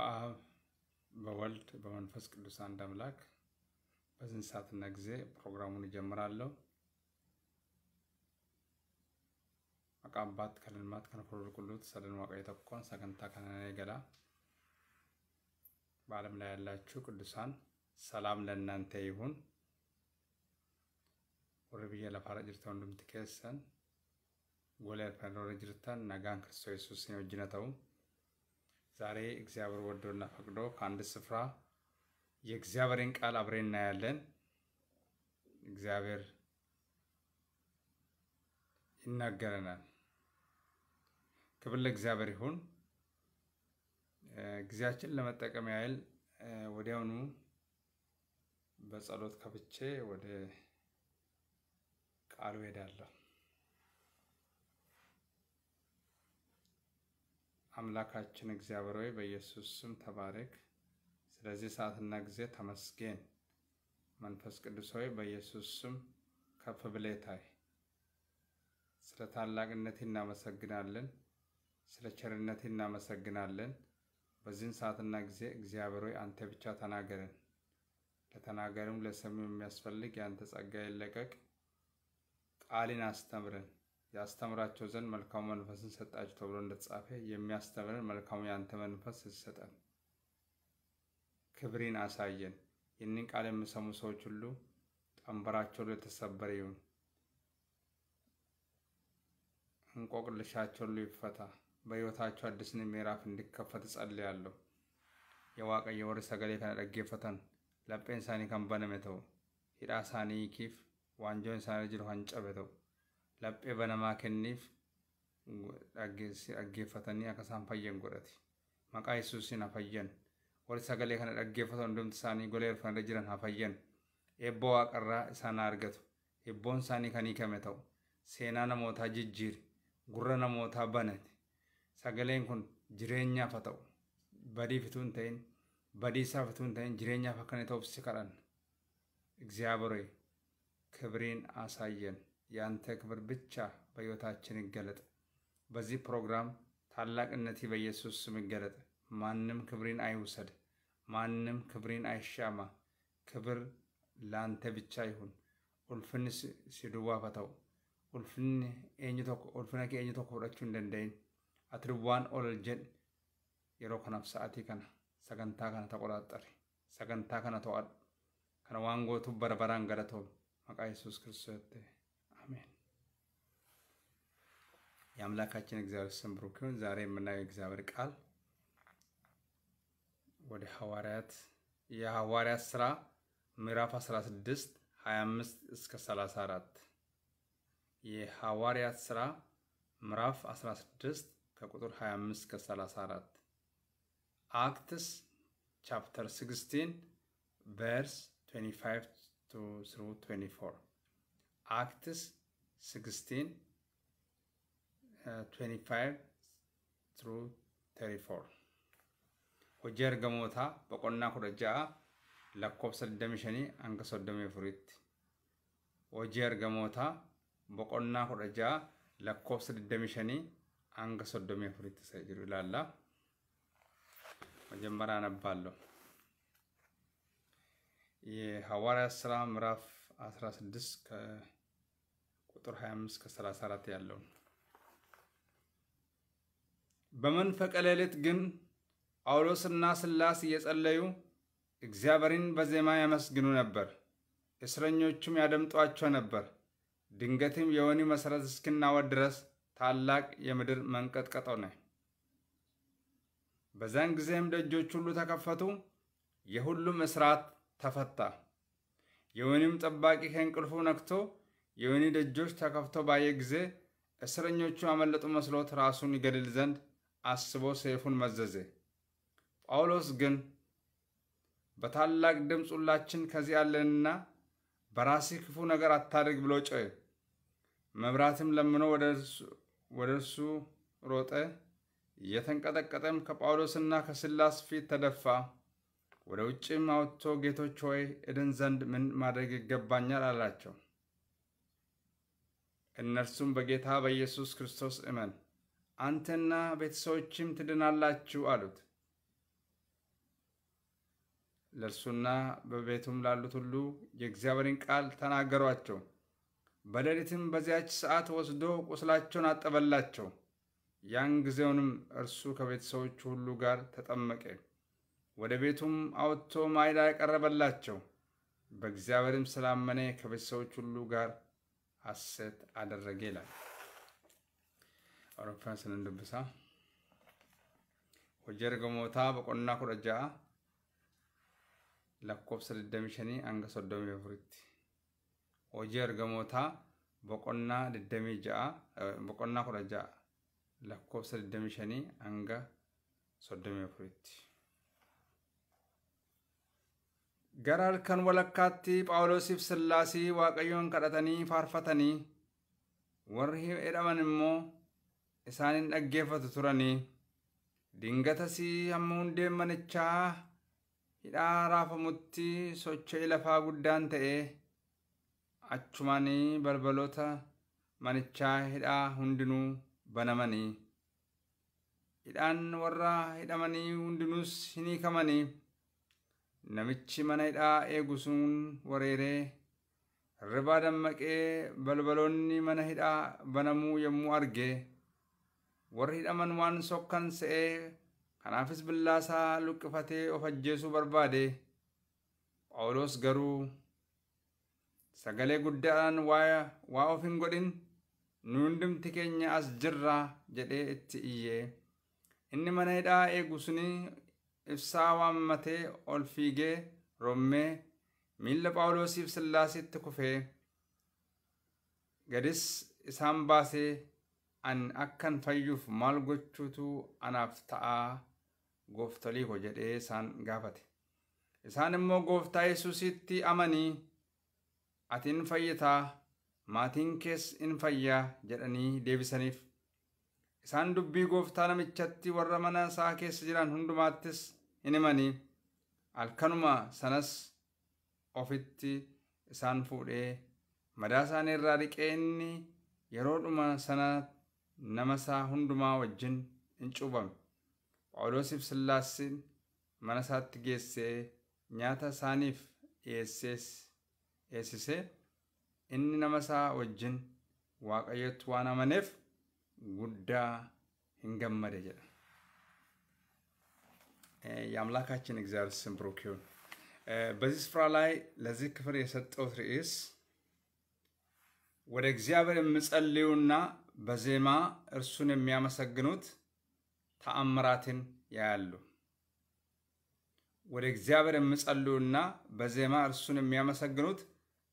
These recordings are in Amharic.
በአብ በወልድ በመንፈስ ቅዱስ አንድ አምላክ በዝን ሰዓትና ጊዜ ፕሮግራሙን እጀምራለሁ። አቃባት ከልማት ከነፍሮር ቁሉት ሰደን ዋቀ ተቆን ሰገንታ ከነኔ ገላ በዓለም ላይ ያላችሁ ቅዱሳን ሰላም ለእናንተ ይሁን። ወረ ለፋረ ለፋራ ጅርተው እንድምትከሰን ጎሌ ፈኖረ ጅርተን ነጋን ክርስቶ የሱስ ነው እጅነተውም ዛሬ እግዚአብሔር ወዶና ፈቅዶ ከአንድ ስፍራ የእግዚአብሔርን ቃል አብሬ እናያለን። እግዚአብሔር ይናገረናል። ክብር ለእግዚአብሔር ይሁን። ጊዜያችን ለመጠቀም ያህል ወዲያውኑ በጸሎት ከብቼ ወደ ቃሉ ሄዳለሁ። አምላካችን እግዚአብሔር ሆይ በኢየሱስ ስም ተባረክ። ስለዚህ ሰዓትና ጊዜ ተመስገን። መንፈስ ቅዱስ ሆይ በኢየሱስ ስም ከፍ ብለህ ታይ። ስለ ታላቅነት እናመሰግናለን። ስለ ቸርነት እናመሰግናለን። በዚህን ሰዓትና ጊዜ እግዚአብሔር ሆይ አንተ ብቻ ተናገረን። ለተናገርም ለሰሚው የሚያስፈልግ የአንተ ጸጋ ይለቀቅ። ቃልን አስተምረን ያስተምራቸው ዘንድ መልካሙ መንፈስን ሰጣቸው ተብሎ እንደተጻፈ የሚያስተምረን መልካሙ ያንተ መንፈስ ስትሰጠን ክብሪን አሳየን። ይህንን ቃል የሚሰሙ ሰዎች ሁሉ ጠንበራቸው ሁሉ የተሰበረ ይሁን፣ እንቆቅልሻቸው ሁሉ ይፈታ። በሕይወታቸው አዲስን ምዕራፍ እንዲከፈት ጸልያለሁ። የዋቀ የወር ሰገሌ ከነ ፈተን ለጴን ሳኒ ከንበነሜ ተው ሂዳ ሳኒ ኪፍ ዋንጆን ሳኒ ጅል ዋንጨበ ተው Laphee banamaa kenniif dhaggeeffatanii akka isaan fayyan godhati. Maqaa Yesuusiin hafayyan. Warri sagalee kana dhaggeeffatan hundumti isaanii golee irfanirra jiran hafayyan. Eebboo waaqarraa isaan argatu. Eebboon isaanii kan hiikame ta'u. Seenaa namootaa jijjiir Gurra namootaa banate. Sagaleen kun jireenyaaf haa ta'u. Badiif itoo hin ta'in jireenyaaf akkanii ta'uuf si kadhanna. kibriin የአንተ ክብር ብቻ በሕይወታችን ይገለጥ። በዚህ ፕሮግራም ታላቅነት በኢየሱስ ስም ይገለጥ። ማንም ክብሪን አይውሰድ፣ ማንም ክብሪን አይሻማ። ክብር ለአንተ ብቻ ይሁን። ኡልፍን ሲዱዋ ፈተው ኡልፍን ኤኝ ቶኮ እንደንደይን አትድዋን ኦልጀን የሮኮ ከናፍ ሰዓቲ ከነ ሰገንታ ከነ ተቆጣጠሪ ሰገንታ ከነ ተዋድ ከነ ዋንጎቱ በርበራን መቃ ኢየሱስ ክርስቶስ ያተይ የአምላካችን እግዚአብሔር ስም ብሩክ ይሁን። ዛሬ የምናየው እግዚአብሔር ቃል ወደ ሐዋርያት የሐዋርያት ስራ ምዕራፍ 16 25 እስከ 34 የሐዋርያት ስራ ምዕራፍ 16 ከቁጥር 25 እስከ 34 አክትስ ቻፕተር 16 ቨርስ 25 ቱ 24 አክትስ 16 25 through 34 hojii argamootaa boqonnaa kudha ja'a lakkoofsa 25 hanga 34tti hojii argamootaa boqonnaa kudha ja'a lakkoofsa 25 hanga 34tti isa jiru ilaalla. መጀመሪያ አነባለሁ። የሐዋርያት ሥራ ምዕራፍ 16 ቁጥር 25 እስከ 34 ያለውን በመንፈቀ ሌሊት ግን ጳውሎስና ስላስ እየጸለዩ እግዚአብሔርን በዜማ ያመስግኑ ነበር። እስረኞቹም ያደምጧቸው ነበር። ድንገትም የወህኒ መሠረት እስክናወጥ ድረስ ታላቅ የምድር መንቀጥቀጥ ሆነ። በዚያን ጊዜም ደጆች ሁሉ ተከፈቱ፣ የሁሉም እስራት ተፈታ። የወህኒም ጠባቂ ከእንቅልፉ ነክቶ የወህኒ ደጆች ተከፍቶ ባየ ጊዜ እስረኞቹ ያመለጡ መስሎት ራሱን ይገድል ዘንድ አስቦ ሰይፉን መዘዘ። ጳውሎስ ግን በታላቅ ድምፅ ሁላችን ከዚህ አለንና በራስህ ክፉ ነገር አታድርግ ብሎ ጮኸ። መብራትም ለምኖ ወደ እርሱ ሮጠ። እየተንቀጠቀጠም ከጳውሎስና ከስላስ ፊት ተደፋ። ወደ ውጭም አውጥቶ ጌቶች ሆይ እድን ዘንድ ምን ማድረግ ይገባኛል አላቸው። እነርሱም በጌታ በኢየሱስ ክርስቶስ እመን አንተና ቤተሰቦችም ትድናላችሁ አሉት። ለእርሱና በቤቱም ላሉት ሁሉ የእግዚአብሔርን ቃል ተናገሯቸው። በሌሊትም በዚያች ሰዓት ወስዶ ቁስላቸውን አጠበላቸው። ያን ጊዜውንም እርሱ ከቤተሰቦቹ ሁሉ ጋር ተጠመቀ። ወደ ቤቱም አውጥቶ ማዕድ ያቀረበላቸው። በእግዚአብሔርም ስላመነ ከቤተሰቦች ሁሉ ጋር ሐሴት አደረገ ይላል። Awurooppaan sanan dubbisaa. Hojii argamootaa boqonnaa kudha ja'a lakkoofsa 25 hanga 34tti. Hojii argamootaa boqonnaa 26 eh, kudha ja'a lakkoofsa 25 hanga 34tti. Gara halkan walakkaatti Phaawulosiif Sillaasii Waaqayyoon kadhatanii faarfatanii warri hidhaman immoo isaan hin dhaggeeffatu turanii dingatasii hamma hundee manichaa hidhaa raafamutti socho'e lafaa guddaan ta'ee achumanii balbaloota manichaa hidhaa hundinuu banamanii hidhaan warra hidhamanii hundinuus hin hiikamanii namichi mana hidhaa eegu sun wareeree ribaa dammaqee balbaloonni mana hidhaa banamuu yommuu arge warri hidhaman waan sokkan se'ee kanaafis billaasaa luqqifatee of ajjeesuu barbaade phaawulos garuu sagalee guddaadhaan waa of hin godhin nuun dhimti keenya as jirra jedhee itti iyyee inni mana hidhaa eegu sunii ibsaa waammatee ol fiigee rommee miilla phaawulosiif sillaasitti kufee gadis isaan baasee an akkan fayyuuf maal gochuutu anaaf ta'a gooftolii ko jedhee isaan gaafate. Isaan immoo gooftaa yesusitti amanii ati hin fayyitaa maatiin kees in fayyaa jedhanii deebisaniif. Isaan dubbii gooftaa namichatti warra mana isaa keessa jiran hundumaattis hin himanii halkanuma sanas ofitti isaan fuudhee madaa isaanii irraa dhiqee inni yeroodhuma sanatti nama isaa hundumaa wajjin hin cuubame phaawulosiif sillaasiin mana isaatti geessee nyaata isaaniif dhiyeessisee inni nama isaa wajjin waaqayyootti waan amaneef guddaa hin gammade jedha የአምላካችን እግዚአብሔር ስም ብሩክ ይሁን። በዚህ ስፍራ ላይ ለዚህ ክፍል የሰጠው ርዕስ ወደ እግዚአብሔር የምጸልዩና በዜማ እርሱን የሚያመሰግኑት ተአምራትን ያያሉ። ወደ እግዚአብሔር የሚጸልዩና በዜማ እርሱን የሚያመሰግኑት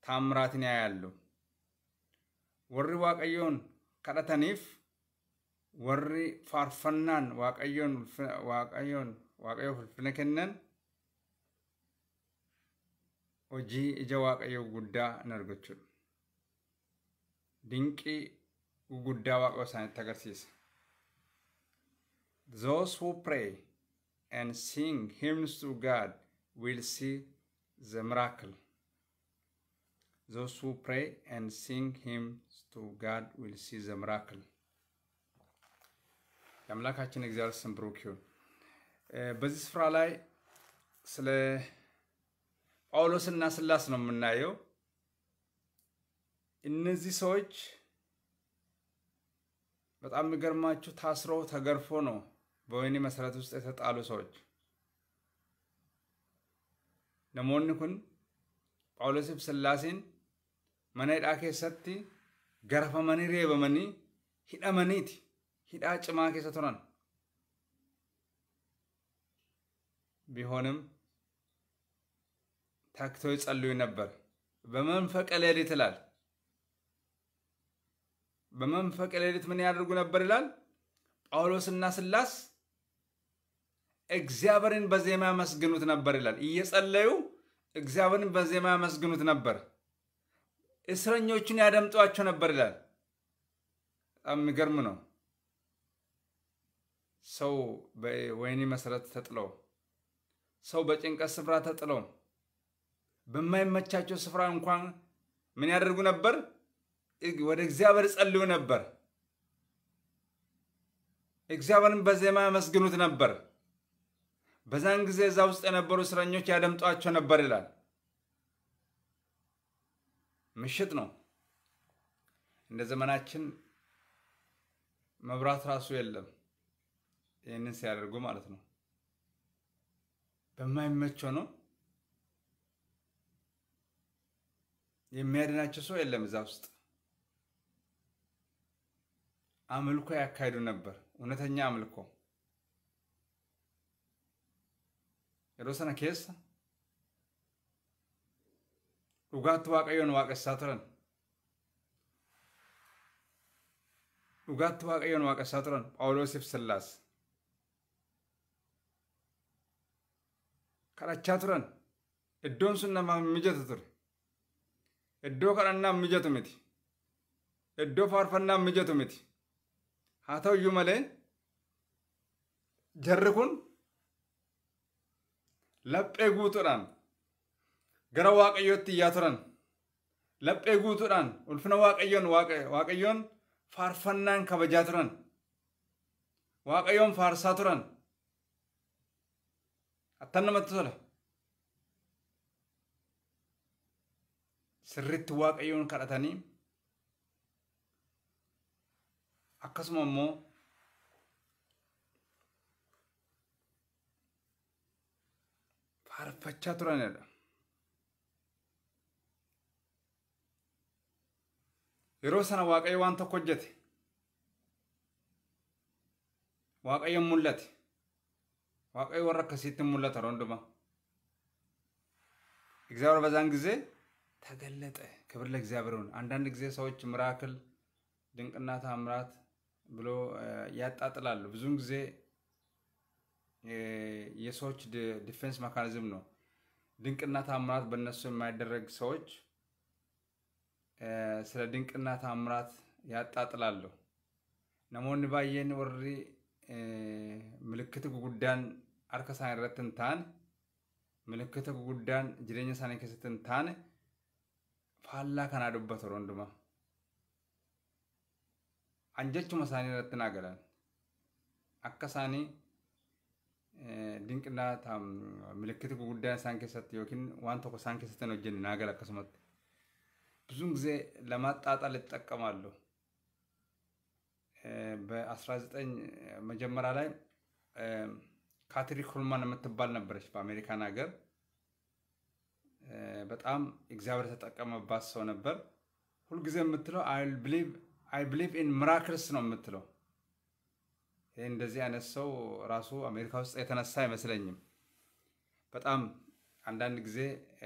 ተአምራትን ያያሉ። ወሪ ዋቀዮን ከደተኒፍ ወሪ ፋርፈናን ዋቀዮን ዋቀዮን ወጂ እጀ ዋቀዮ ጉዳ ነርገቹ ድንቂ guddaa waaqoo isaaniitti agarsiisa. Those who pray and sing hymns to God will see the miracle. Those who pray and sing hymns to God will see the miracle. የአምላካችን እግዚአብሔር ስም ብሩክ ይሁን። በዚህ ስፍራ ላይ ስለ ጳውሎስና ስላስ ነው የምናየው። እነዚህ ሰዎች በጣም የሚገርማችሁ ታስሮ ተገርፎ ነው በወይኒ መሰረት ውስጥ የተጣሉ ሰዎች ነሞኒ ኩን ጳውሎስፍ ስላሴን መነዳ ኬሰቲ ገረፈመኒ ሬበመኒ ሂዳመኒት ሂዳ ጭማ ኬሰቶናን ቢሆንም ተክቶ ይጸልዩ ነበር በመንፈቀ ሌሊት ይላል በመንፈቀ ሌሊት ምን ያደርጉ ነበር ይላል። ጳውሎስና ስላስ እግዚአብሔርን በዜማ ያመስግኑት ነበር ይላል። እየጸለዩ እግዚአብሔርን በዜማ ያመስግኑት ነበር። እስረኞቹን ያደምጧቸው ነበር ይላል። በጣም የሚገርም ነው። ሰው በወይኒ መሰረት ተጥሎ፣ ሰው በጭንቀት ስፍራ ተጥሎ፣ በማይመቻቸው ስፍራ እንኳን ምን ያደርጉ ነበር? ወደ እግዚአብሔር ጸልዩ ነበር። እግዚአብሔርን በዜማ ያመስግኑት ነበር። በዛን ጊዜ እዛ ውስጥ የነበሩ እስረኞች ያደምጧቸው ነበር ይላል። ምሽት ነው። እንደ ዘመናችን መብራት ራሱ የለም። ይህንን ሲያደርጉ ማለት ነው። በማይመቸው ነው። የሚያድናቸው ሰው የለም እዛ ውስጥ አምልኮ ያካሂዱ ነበር። እውነተኛ አምልኮ የሮሰነ ኬስ ዱጋት ዋቀዮን ዋቀሳ ትረን ዱጋት ዋቀዮን ዋቀሳ ትረን ጳውሎስፍ ስላስ ከረቻ እዶን ሱነማ ምጀት ትር እዶ ቀረና ምጀቱ ምት እዶ ፋርፈና ምጀቱ ምት haa ta'uyyuu malee jarri kun laphee guutuudhaan gara waaqayyootti iyyaa turan. Laphee guutuudhaan ulfina waaqayyoon waaqayyoon faarfannaan kabajaa turan. Waaqayyoon faarsaa turan. Attan namatti tola. Sirriitti waaqayyoon kadhatanii akkasuma immoo faarfachaa turanidha. Yeroo sana Waaqayyo waan tokko hojjete. waaqayyo mul'ate. Waaqayyo warra akkasiitti mul'ata ronduma. እግዚአብሔር በዛን ጊዜ ተገለጠ። ክብር ለእግዚአብሔር andaan አንዳንድ ጊዜ miraakil ምራክል ድንቅና miraati ብሎ ያጣጥላሉ። ብዙውን ጊዜ የሰዎች ዲፌንስ መካኒዝም ነው። ድንቅና ታምራት በእነሱ የማይደረግ ሰዎች ስለ ድንቅና ታምራት ያጣጥላሉ። ነሞኒ ባየን ወሪ ምልክት ጉጉዳን አርከሳን ረትን ታን ምልክት ጉጉዳን ጅሬኛ ሳኔ ከሰትን ታን ፋላ ከናዱበት ወንድማ anjachuma isaanii irratti naa galan akka isaanii dinqinaa milikkiti guguddaan isaan keessatti yookiin waan tokko isaan keessatti hojjenne naa gala akkasumatti ብዙን ጊዜ ለማጣጣል እጠቀማለሁ። በ19 መጀመሪያ ላይ ካትሪ ኮልማን የምትባል ነበረች በአሜሪካን ሀገር በጣም እግዚአብሔር የተጠቀመባት ሰው ነበር። ሁልጊዜ የምትለው አይ ብሊቭ አይ ብሊቭ ኢን ምራክልስ ነው የምትለው። ይህ እንደዚህ አይነት ሰው ራሱ አሜሪካ ውስጥ የተነሳ አይመስለኝም። በጣም አንዳንድ ጊዜ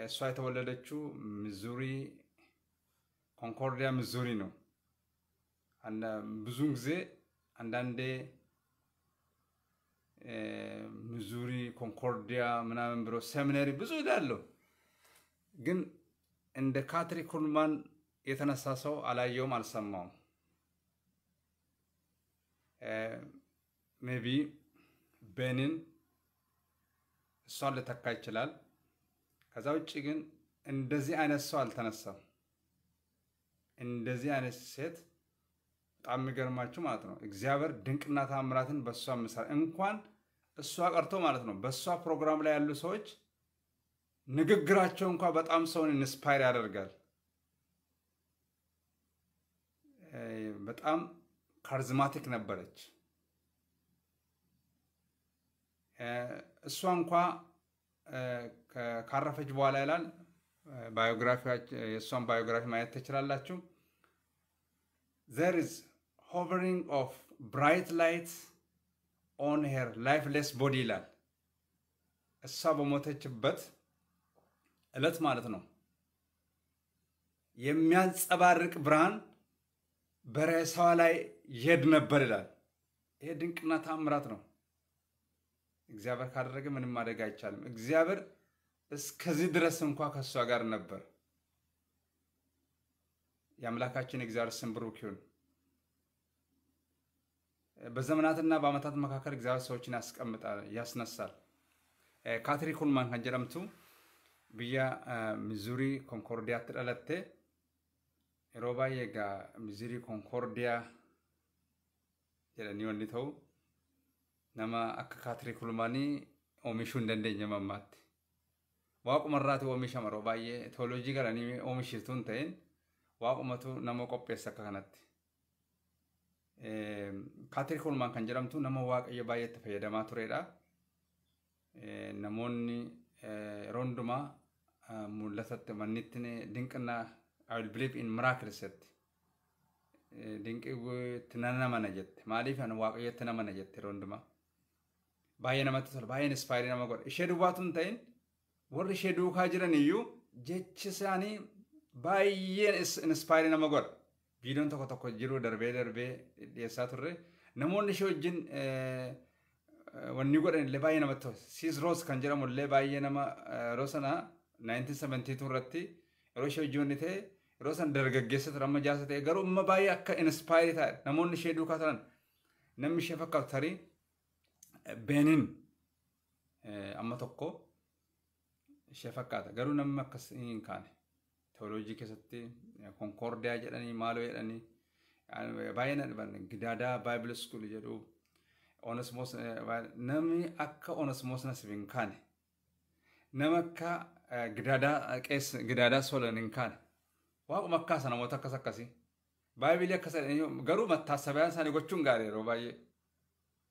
እሷ የተወለደችው ሚዙሪ ኮንኮርዲያ ሚዙሪ ነው። ብዙን ጊዜ አንዳንዴ ሚዙሪ ኮንኮርዲያ ምናምን ብሎ ሴሚነሪ ብዙ ይላለው፣ ግን እንደ ካትሪ ኩልማን የተነሳ ሰው አላየውም፣ አልሰማውም። ሜቢ ቤኒን እሷን ልተካ ይችላል። ከዛ ውጭ ግን እንደዚህ አይነት ሰው አልተነሳም። እንደዚህ አይነት ሴት በጣም የሚገርማችሁ ማለት ነው። እግዚአብሔር ድንቅና ታምራትን በእሷ ምሳሌ እንኳን እሷ ቀርቶ ማለት ነው በእሷ ፕሮግራም ላይ ያሉ ሰዎች ንግግራቸው እንኳ በጣም ሰውን ኢንስፓየር ያደርጋል በጣም ካሪዝማቲክ ነበረች። እሷ እንኳ ካረፈች በኋላ ይላል የእሷን ባዮግራፊ ማየት ትችላላችሁ። ዘር ኢዝ ሆቨሪንግ ኦፍ ብራይት ላይት ኦን ሄር ላይፍሌስ ቦዲ ይላል። እሷ በሞተችበት እለት ማለት ነው የሚያንጸባርቅ ብርሃን በሬሳዋ ላይ ይሄድ ነበር ይላል። ይሄ ድንቅና ታምራት ነው። እግዚአብሔር ካደረገ ምንም ማደግ አይቻልም። እግዚአብሔር እስከዚህ ድረስ እንኳ ከእሷ ጋር ነበር። የአምላካችን እግዚአብሔር ስም ብሩክ ይሁን። በዘመናትና በዓመታት መካከል እግዚአብሔር ሰዎችን ያስቀምጣል፣ ያስነሳል። ካትሪኩን ማንካን ጀረምቱ ብያ ሚዙሪ ኮንኮርዲያ ትጠለቴ ሮባዬ ጋ ሚዙሪ ኮንኮርዲያ jedhanii wanni ta'u nama akka kaatirii kulmaanii oomishuu hin dandeenye mammaatti. Waaqumarraati oomishama yeroo baay'ee tooloojii galanii oomishistuun ta'een waaqumatu nama qopheessa akka kanatti. Kaatirii kulmaan kan jedhamtu nama waaqayyo baay'ee itti fayyadamaa turedha. Namoonni yeroo hundumaa mul'atatti mannitti dinqinaa I will believe in miracles dinqiiwwatti nana namana jette maaliif ani waaqayyotti namana jette hundumaa baay'ee namatti tola baay'ee inspaayirii nama godha ishee duwwaatu hin ta'in warri ishee duukaa jiran iyyuu jechi isaanii baay'ee inspaayirii nama godha viidiyoon tokko tokko jiru darbee darbee dhiyeessaa turre namoonni ishee wajjin wanni godhan illee baay'ee namatti tola siis roos kan jedhamu illee baay'ee nama roosana 1972 irratti yeroo ishee wajjin wanni ta'e yeroo san dargaggeessa ture amma jaasa ta'e garuu amma baay'ee akka inspaayirii taa'e namoonni ishee duukaa turan namni ishee fakkaatu tarii beeniin amma tokko ishee fakkaata garuu namni akkas hin kaane teoloojii keessatti konkoordiyaa jedhanii maaloo jedhanii baay'ee na dhibanne gidaadaa baayibili iskuul jedhu onesmoos namni akka onesmoos nasib hin kaane nama akka gidaadaa qeessa gidaadaa solan hin kaane waaquma akkaasa namoota akkas akkasii baayibilii akkasa garuu mattaasabaan isaanii gochuun gaarii yeroo baay'ee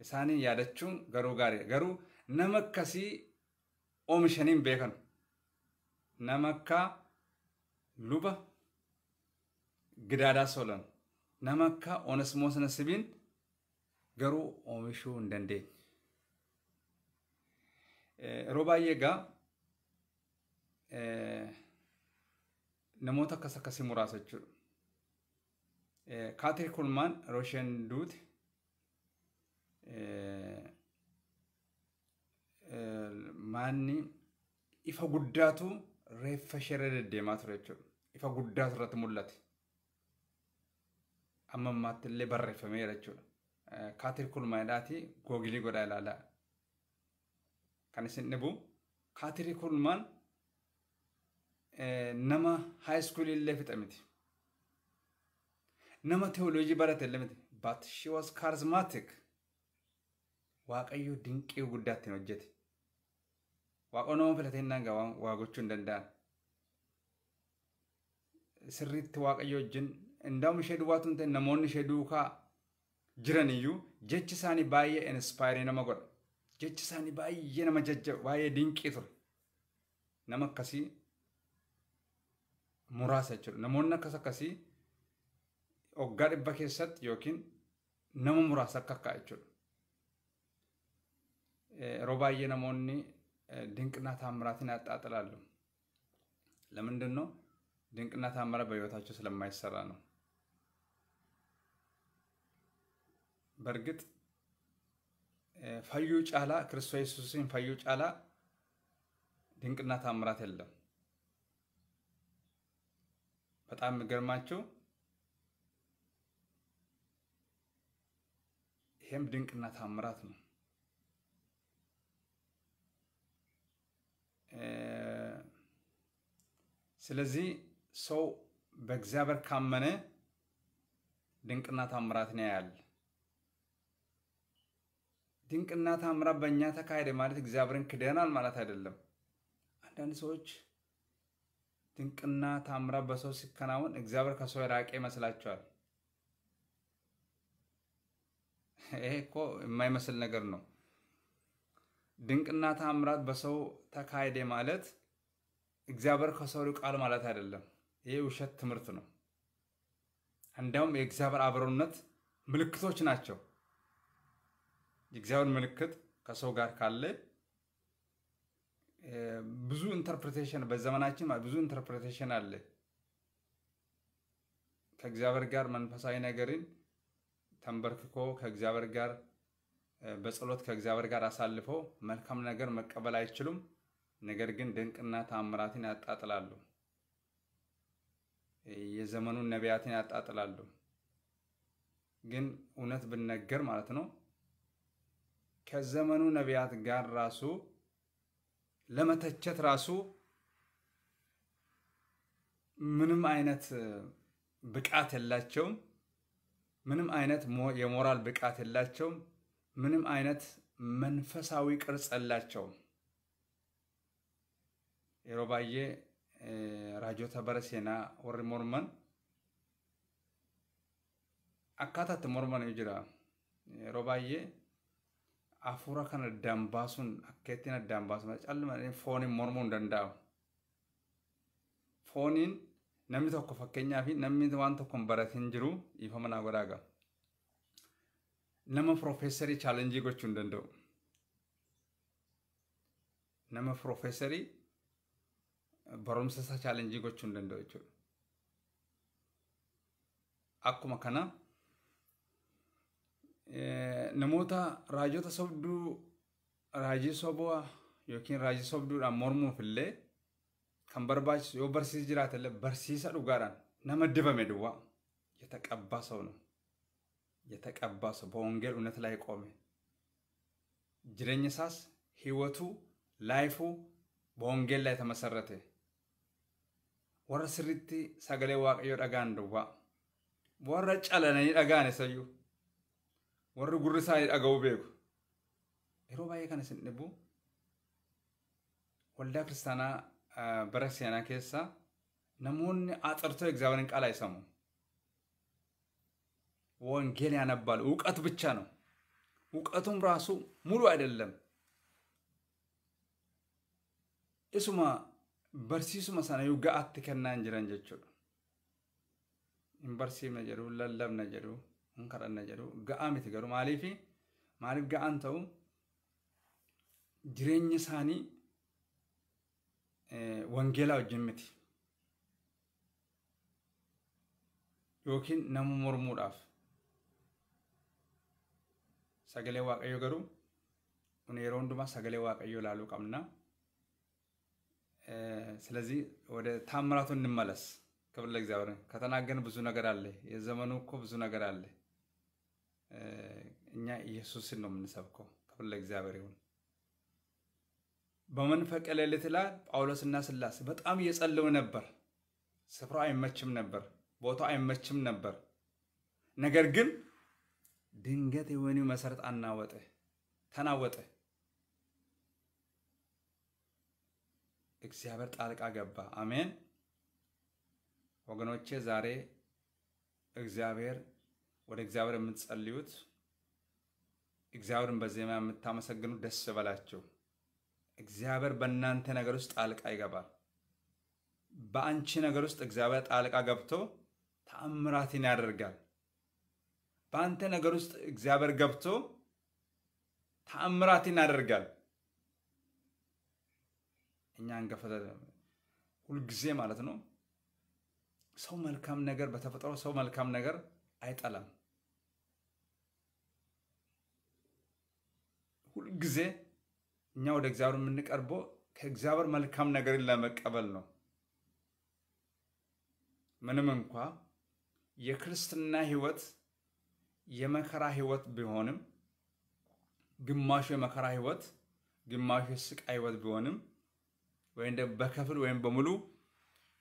isaaniin yaadachuun garuu gaarii garuu nama akkasii oomishaniin beekan nama akka luba gidaadaa solan nama akka onesmoos nasibiin garuu oomishuu hin dandeenye. Yeroo baay'ee egaa namoota akkas akkasii muraasa jechuudha. Kaatee Kulmaan Rooshen Duuti maanni ifa guddaatu reeffa sheree deddeemaa ture jechuudha. Ifa guddaatu irratti mul'ate. Amma ammaatti illee barreeffamee jira jechuudha. kulmaan Kulmaadhaati googilii godhaa ilaalaa. Kan isin dhibu kaatiri Kulmaan nama high school illee fixe miti. Nama teewoloojii barate illee miti. But she was charismatic. Waaqayyo dinqii guddaa ittiin hojjete. Waaqa nama filatee naan ga'aa waa gochuu hin danda'an. Sirriitti waaqayyo wajjin indaa'um ishee duwwaatu hin ta'in namoonni ishee duukaa jiran iyyuu jechi isaanii baay'ee inspaayirii nama godha. Jechi isaanii baay'ee nama jajja baay'ee dinqii ture. Nama akkasii muraasa jechuudha. Namoonni akkas akkasii waggaa dhibba keessatti yookiin nama muraasa akka akka jechuudha. Yeroo baay'ee namoonni dinqinaa taamiraatiin axxaaxilaalu. ለምንድን ነው ድንቅና ታምረ በህይወታቸው ስለማይሰራ ነው። fayyuu caalaa ጫላ yesuusiin fayyuu caalaa dinqinaa ድንቅና ታምራት የለም። በጣም የሚገርማችሁ ይሄም ድንቅና ታምራት ነው። ስለዚህ ሰው በእግዚአብሔር ካመነ ድንቅና ታምራትን ያያል። ድንቅና ታምራት በእኛ ተካሄደ ማለት እግዚአብሔርን ክደናል ማለት አይደለም። አንዳንድ ሰዎች ድንቅና ታምራት በሰው ሲከናወን እግዚአብሔር ከሰው የራቀ ይመስላቸዋል። ይሄ እኮ የማይመስል ነገር ነው። ድንቅና ታምራት በሰው ተካሄደ ማለት እግዚአብሔር ከሰው ርቋል ማለት አይደለም። ይሄ ውሸት ትምህርት ነው። እንዲያውም የእግዚአብሔር አብሮነት ምልክቶች ናቸው። የእግዚአብሔር ምልክት ከሰው ጋር ካለ ብዙ ኢንተርፕሬቴሽን በዘመናችን ብዙ ኢንተርፕሬቴሽን አለ። ከእግዚአብሔር ጋር መንፈሳዊ ነገርን ተንበርክኮ ከእግዚአብሔር ጋር በጸሎት ከእግዚአብሔር ጋር አሳልፎ መልካም ነገር መቀበል አይችሉም። ነገር ግን ድንቅና ታምራትን ያጣጥላሉ። የዘመኑን ነቢያትን ያጣጥላሉ። ግን እውነት ብነገር ማለት ነው ከዘመኑ ነቢያት ጋር ራሱ ለመተቸት ራሱ ምንም አይነት ብቃት የላቸውም። ምንም አይነት የሞራል ብቃት የላቸውም። ምንም አይነት መንፈሳዊ ቅርጽ የላቸውም። የሮባየ ራጆ ተበረሴና ወሪ ሞርመን አካታት ሞርመን ይጅራ የሮ afuura kana dambaasuun akka ittiin addaan baasuma callee fooniin mormuu hin danda'amu. Fooniin namni tokko fakkeenyaa fi namni waan tokko hin baratin jiru ifa manaa godhaa qaba. Nama piroofeesarii chaalenjii gochuu hin danda'u. Nama piroofeesarii barumsa isaa chaalenjii gochuu hin danda'u jechuudha. Akkuma kana namoota raajota sobduu raajii sobaa yookiin raajii sobduudhaan mormuuf illee kan barbaachisu yoo barsiisa jiraate illee barsiisa dhugaadhaan nama dibame duwwaa sobnu ሰው ነው። የተቀባ hongee በወንጌል እውነት ላይ jireenya isaas ህይወቱ laayifu boongeen laayita masarrate warra ስሪቲ sagalee waaqayyoo dhagaan duwwaa warra ጨለነኒ dhagaan isayyuu. warri gurri isaanii dhagahu beeku yeroo baay'ee kana isin dhibbu waldaa kiristaanaa bara seenaa keessa namoonni axartoo egzaabirin qalaa isamu ወንጌል ያነባል። እውቀት ብቻ ነው። እውቀቱም ራሱ ሙሉ አይደለም። እሱማ በርሲሱማ ሰነ ዩጋ አትከናን ጅረን ጀቹ ኢንበርሲም ነጀሩ ለለም jedhu, Kun kadhanna jedhu ga'aa miti garuu maaliif maaliif ga'aan ta'u jireenya isaanii wangeelaa wajjin miti. Yookiin nama mormuudhaaf sagalee waaqayyoo garuu kun yeroo hundumaa sagalee waaqayyoo ilaaluu qabna. ስለዚህ ወደ ታምራቱ እንመለስ። ክብር ለእግዚአብሔር። ከተናገን ብዙ ነገር አለ። የዘመኑ እኮ ብዙ ነገር አለ። እኛ ኢየሱስን ነው የምንሰብከው። ክብር ለእግዚአብሔር ይሁን። በመንፈቀ ሌሊት ላይ ጳውሎስና ስላሴ በጣም እየጸለዩ ነበር። ስፍራ አይመችም ነበር፣ ቦታው አይመችም ነበር። ነገር ግን ድንገት የወህኒው መሰረት አናወጠ፣ ተናወጠ። እግዚአብሔር ጣልቃ ገባ። አሜን። ወገኖቼ ዛሬ እግዚአብሔር ወደ እግዚአብሔር የምትጸልዩት እግዚአብሔርን በዜማ የምታመሰግኑ ደስ በላቸው። እግዚአብሔር በእናንተ ነገር ውስጥ ጣልቃ ይገባል። በአንቺ ነገር ውስጥ እግዚአብሔር ጣልቃ ገብቶ ተአምራትን ያደርጋል። በአንተ ነገር ውስጥ እግዚአብሔር ገብቶ ተአምራትን ያደርጋል። እኛ እንገፈተ ሁልጊዜ ማለት ነው። ሰው መልካም ነገር በተፈጥሮ ሰው መልካም ነገር አይጠላም። ሁልጊዜ እኛ ወደ እግዚአብሔር የምንቀርበው ከእግዚአብሔር መልካም ነገርን ለመቀበል ነው። ምንም እንኳ የክርስትና ህይወት የመከራ ህይወት ቢሆንም ግማሹ የመከራ ህይወት ግማሹ የስቃይ ህይወት ቢሆንም ወይም በከፍል ወይም በሙሉ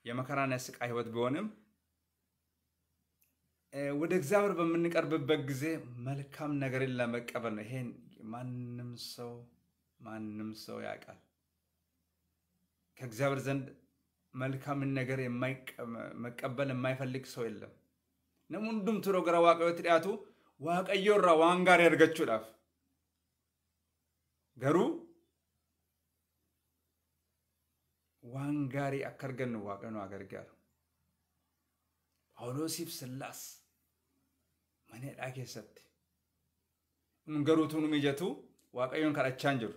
የመከራና የስቃይ ህይወት ቢሆንም ወደ እግዚአብሔር በምንቀርብበት ጊዜ መልካም ነገርን ለመቀበል ነው። ይሄን ማንም ሰው ማንም ሰው ያውቃል። ከእግዚአብሔር ዘንድ መልካምን ነገር መቀበል የማይፈልግ ሰው የለም። ነሙንዱም ትሮ ገራ ዋቀዮ ትዲያቱ ዋቀዮራ ዋንጋር ዳፍ ገሩ ዋንጋሪ አከርገን ዋቀኑ አገርጋር ጳውሎሲፍ ስላስ መኔዳ ኬሰት garuu utuu nu mijatu waaqayyoon kadhachaa hin jiru.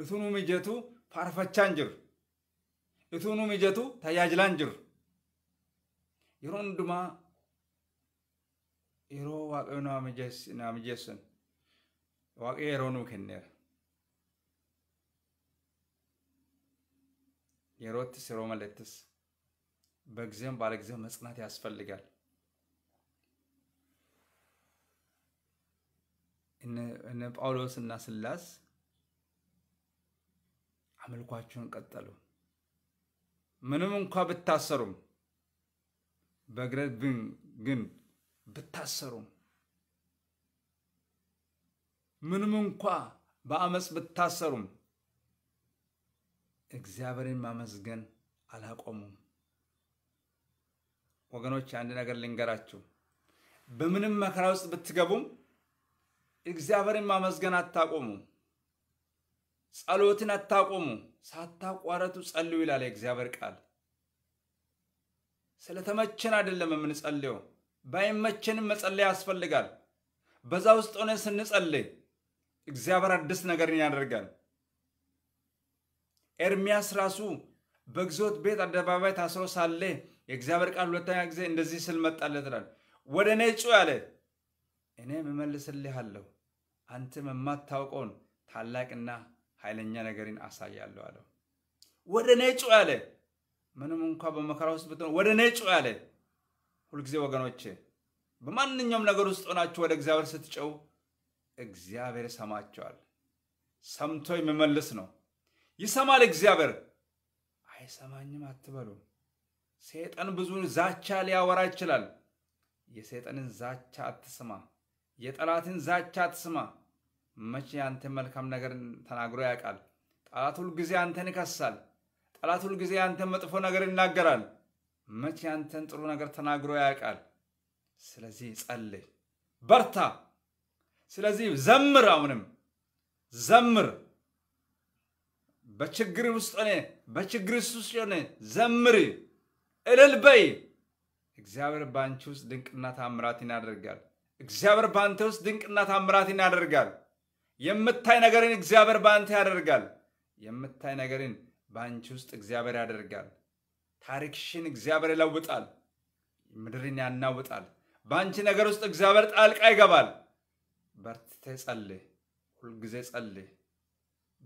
Utuu nu mijatu faarfachaa hin jiru. Utuu nu mijatu tajaajilaa hin jiru. Yeroo hundumaa yeroo nama waaqayyo nama mijeessan waaqayyoo yeroo nuu kenneera. yerootis yeroo baagizeen baalagizeen ባለጊዜም መጽናት ያስፈልጋል። እነ ጳውሎስ እና ስላስ አምልኳቸውን ቀጠሉ። ምንም እንኳ ብታሰሩም በብረት ግን ብታሰሩም ምንም እንኳ በአመፅ ብታሰሩም እግዚአብሔርን ማመስገን አላቆሙም። ወገኖች አንድ ነገር ልንገራችሁ፣ በምንም መከራ ውስጥ ብትገቡም እግዚአብሔርን ማመስገን አታቆሙ፣ ጸሎትን አታቆሙ፣ ሳታቋረቱ ጸልዩ ይላል የእግዚአብሔር ቃል። ስለተመቸን አይደለም የምንጸልየው። ባይመቸንም መጸለይ ያስፈልጋል። በዛ ውስጥ ሆነ ስንጸልይ እግዚአብሔር አዲስ ነገርን ያደርጋል። ኤርሚያስ ራሱ በግዞት ቤት አደባባይ ታስሮ ሳለ የእግዚአብሔር ቃል ሁለተኛ ጊዜ እንደዚህ ስል መጣለት ይላል፣ ወደ እኔ ጩ ያለ እኔም እመልስልሃለሁ፣ አንተም የማታውቀውን ታላቅና ኃይለኛ ነገርን አሳያለሁ አለው። ወደ እኔ ጩ አለ። ምንም እንኳ በመከራ ውስጥ ብትሆን ወደ እኔ ጩ አለ። ሁልጊዜ ወገኖቼ በማንኛውም ነገር ውስጥ ሆናችሁ ወደ እግዚአብሔር ስትጨው እግዚአብሔር ይሰማቸዋል። ሰምቶ የሚመልስ ነው። ይሰማል እግዚአብሔር። አይሰማኝም አትበሉ። ሰይጣን ብዙ ዛቻ ሊያወራ ይችላል። የሰይጣንን ዛቻ አትስማ። የጠላትን ዛቻ አትስማ። መቼ አንተ መልካም ነገር ተናግሮ ያውቃል? ጠላት ሁልጊዜ አንተን ይከሳል። ጠላት ሁልጊዜ አንተን መጥፎ ነገር ይናገራል። መቼ አንተን ጥሩ ነገር ተናግሮ ያውቃል? ስለዚህ ጸልይ፣ በርታ። ስለዚህ ዘምር፣ አሁንም ዘምር። በችግር ውስጥ ሆነ በችግር ውስጥ ሆነ ዘምሪ፣ እልል በይ። እግዚአብሔር በአንቺ ውስጥ ድንቅና ታምራትን ያደርጋል። እግዚአብሔር በአንተ ውስጥ ድንቅና ታምራትን ያደርጋል። የምታይ ነገርን እግዚአብሔር በአንተ ያደርጋል። የምታይ ነገርን በአንቺ ውስጥ እግዚአብሔር ያደርጋል። ታሪክሽን እግዚአብሔር ይለውጣል። ምድርን ያናውጣል። በአንቺ ነገር ውስጥ እግዚአብሔር ጣልቃ ይገባል። በርትተ ጸልይ፣ ሁልጊዜ ጸልይ፣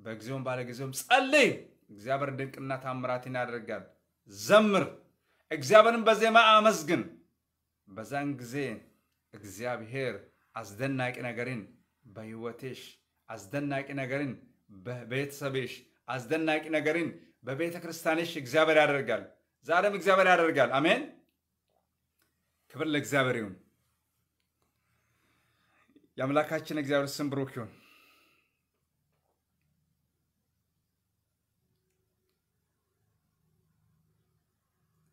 በጊዜውም ባለጊዜውም ጸልይ። እግዚአብሔር ድንቅና ታምራትን ያደርጋል። ዘምር፣ እግዚአብሔርን በዜማ አመስግን። በዛን ጊዜ እግዚአብሔር አስደናቂ ነገርን በሕይወትሽ፣ አስደናቂ ነገርን በቤተሰብሽ፣ አስደናቂ ነገርን በቤተ ክርስቲያንሽ እግዚአብሔር ያደርጋል። ዛሬም እግዚአብሔር ያደርጋል። አሜን። ክብር ለእግዚአብሔር ይሁን። የአምላካችን እግዚአብሔር ስም ብሩክ ይሁን።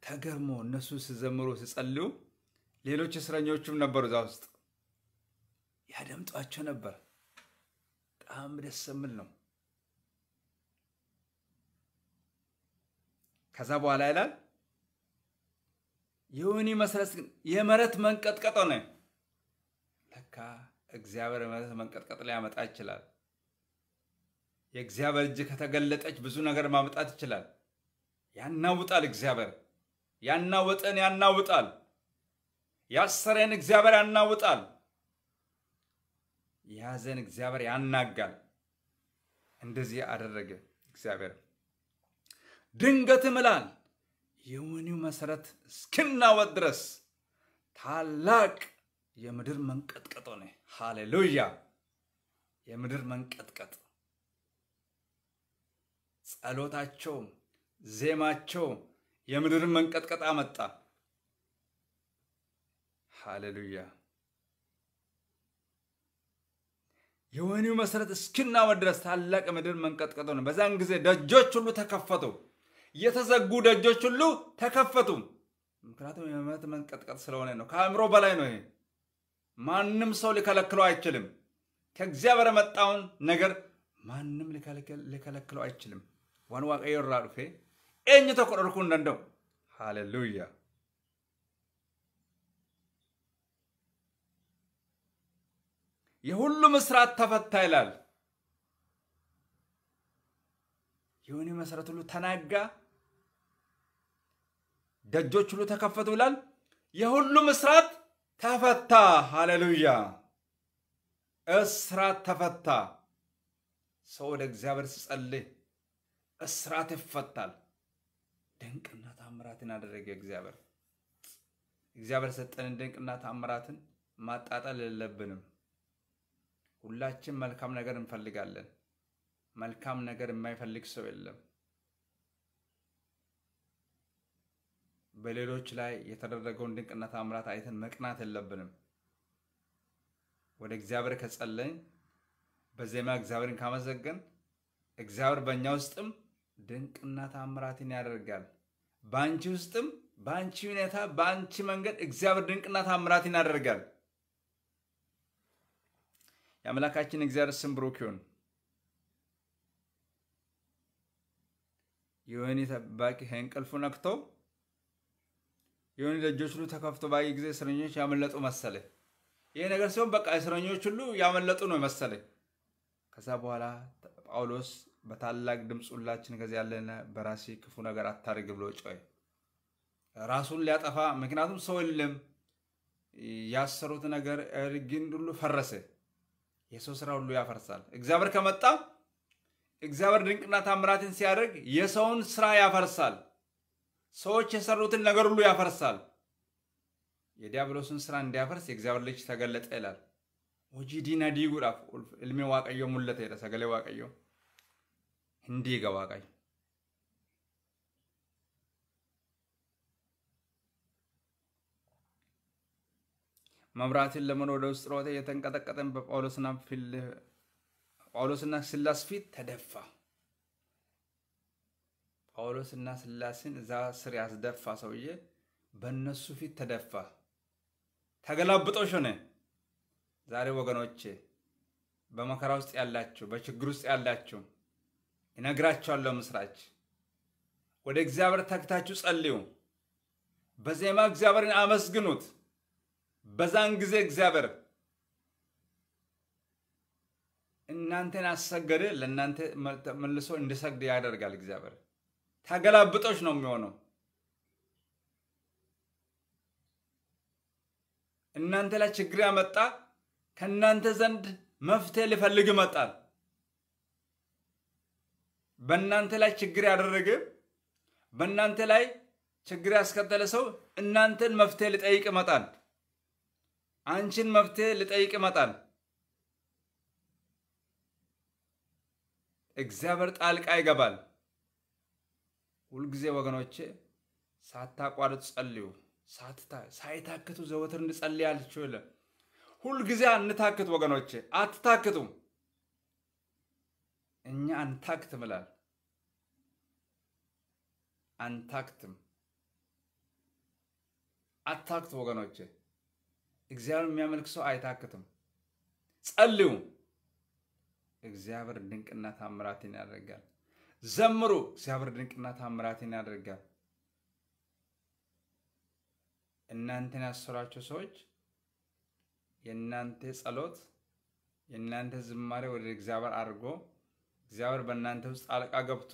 ተገርሞ እነሱ ሲዘምሩ ሲጸልዩ ሌሎች እስረኞቹም ነበሩ እዛ ውስጥ ያደምጧቸው ነበር። በጣም ደስ የሚል ነው። ከዛ በኋላ ይላል የወህኒ መሰረት የመሬት መንቀጥቀጥ ሆነ። ለካ እግዚአብሔር መሬት መንቀጥቀጥ ሊያመጣ ይችላል። የእግዚአብሔር እጅ ከተገለጠች ብዙ ነገር ማምጣት ይችላል። ያናውጣል። እግዚአብሔር ያናወጠን ያናውጣል። ያሰረን እግዚአብሔር ያናውጣል፣ የያዘን እግዚአብሔር ያናጋል። እንደዚህ አደረገ እግዚአብሔር። ድንገትም እላል የውኒው መሰረት እስክናወጥ ድረስ ታላቅ የምድር መንቀጥቀጥ ሆነ። ሃሌሉያ! የምድር መንቀጥቀጥ ጸሎታቸው፣ ዜማቸው የምድርን መንቀጥቀጥ አመጣ። ሃሌሉያ። የወኒው መሰረት እስኪናወጥ ድረስ ታላቅ ምድር መንቀጥቀጥ ነው። በዛን ጊዜ ደጆች ሁሉ ተከፈቱ፣ የተዘጉ ደጆች ሁሉ ተከፈቱ። ምክንያቱም የመት መንቀጥቀጥ ስለሆነ ነው። ከአእምሮ በላይ ነው። ይሄ ማንም ሰው ሊከለክለው አይችልም። ከእግዚአብሔር መጣውን ነገር ማንም ሊከለክለው አይችልም። ዋን ዋቀ ኤኝ ተቆረርኩ እንደንደው ሃሌሉያ የሁሉም እስራት ተፈታ ይላል። የወኅኒ መሰረት ሁሉ ተናጋ፣ ደጆች ሁሉ ተከፈቱ ይላል። የሁሉም እስራት ተፈታ። ሃሌሉያ! እስራት ተፈታ። ሰው ወደ እግዚአብሔር ሲጸልይ እስራት ይፈታል። ድንቅና ታምራትን አደረገ እግዚአብሔር። እግዚአብሔር ሰጠንን ድንቅና ታምራትን ማጣጣል የለብንም። ሁላችን መልካም ነገር እንፈልጋለን። መልካም ነገር የማይፈልግ ሰው የለም። በሌሎች ላይ የተደረገውን ድንቅና ታምራት አይተን መቅናት የለብንም። ወደ እግዚአብሔር ከጸለይን፣ በዜማ እግዚአብሔርን ካመሰገን፣ እግዚአብሔር በእኛ ውስጥም ድንቅና ታምራትን ያደርጋል። በአንቺ ውስጥም በአንቺ ሁኔታ በአንቺ መንገድ እግዚአብሔር ድንቅና ታምራትን ያደርጋል። የአምላካችን እግዚአብሔር ስም ብሩክ ይሁን። የወህኒ ጠባቂ ከእንቅልፉ ነክቶ የወህኒ ደጆች ሁሉ ተከፍቶ ባየ ጊዜ እስረኞች ያመለጡ መሰለ። ይሄ ነገር ሲሆን በቃ እስረኞች ሁሉ ያመለጡ ነው መሰለ። ከዛ በኋላ ጳውሎስ በታላቅ ድምፅ ሁላችን ከዚህ ያለነ በራሴ ክፉ ነገር አታርግ ብሎ ጮኸ። ራሱን ሊያጠፋ ምክንያቱም ሰው የለም ያሰሩት ነገር ግን ሁሉ ፈረሰ። የሰው ስራ ሁሉ ያፈርሳል። እግዚአብሔር ከመጣ እግዚአብሔር ድንቅና ታምራትን ሲያደርግ የሰውን ስራ ያፈርሳል። ሰዎች የሰሩትን ነገር ሁሉ ያፈርሳል። የዲያብሎስን ስራ እንዲያፈርስ የእግዚአብሔር ልጅ ተገለጠ ይላል። ወጂ ዲና ዲጉዳፍ እልሜ ሙለት ሙለተ ሰገሌ ዋቀዮ እንዲህ መብራትን ለመኖር ወደ ውስጥ ሮጠ። እየተንቀጠቀጠን በጳውሎስና ጳውሎስና ስላስ ፊት ተደፋ። ጳውሎስና ስላስን እዛ ስር ያስደፋ ሰውዬ በእነሱ ፊት ተደፋ፣ ተገላብጦሽ ሆነ። ዛሬ ወገኖቼ በመከራ ውስጥ ያላችሁ፣ በችግር ውስጥ ያላችሁ ይነግራችኋለሁ ምስራች። ወደ እግዚአብሔር ተግታችሁ ጸልዩ። በዜማ እግዚአብሔርን አመስግኑት። በዛን ጊዜ እግዚአብሔር እናንተን አሰገደ፣ ለእናንተ መልሶ እንድሰግድ ያደርጋል። እግዚአብሔር ተገላብጦች ነው የሚሆነው። እናንተ ላይ ችግር ያመጣ ከእናንተ ዘንድ መፍትሄ ሊፈልግ ይመጣል። በእናንተ ላይ ችግር ያደረገ በእናንተ ላይ ችግር ያስከተለ ሰው እናንተን መፍትሄ ሊጠይቅ ይመጣል። አንቺን መፍትሄ ልጠይቅ ይመጣል። እግዚአብሔር ጣልቃ ይገባል። ሁልጊዜ ወገኖቼ ሳታቋርጥ ጸልዩ። ሳይታክቱ ዘወትር እንድጸልይ አልችል። ሁልጊዜ አንታክት ወገኖቼ፣ አትታክቱም። እኛ አንታክትም ይላል አንታክትም። አታክት ወገኖቼ እግዚአብሔር የሚያመልክ ሰው አይታክትም። ጸልዩ፣ እግዚአብሔር ድንቅና ታምራትን ያደርጋል። ዘምሩ፣ እግዚአብሔር ድንቅና ታምራትን ያደርጋል። እናንተን ያሰሯቸው ሰዎች የእናንተ ጸሎት የእናንተ ዝማሬ ወደ እግዚአብሔር አድርጎ እግዚአብሔር በእናንተ ውስጥ ጣልቃ ገብቶ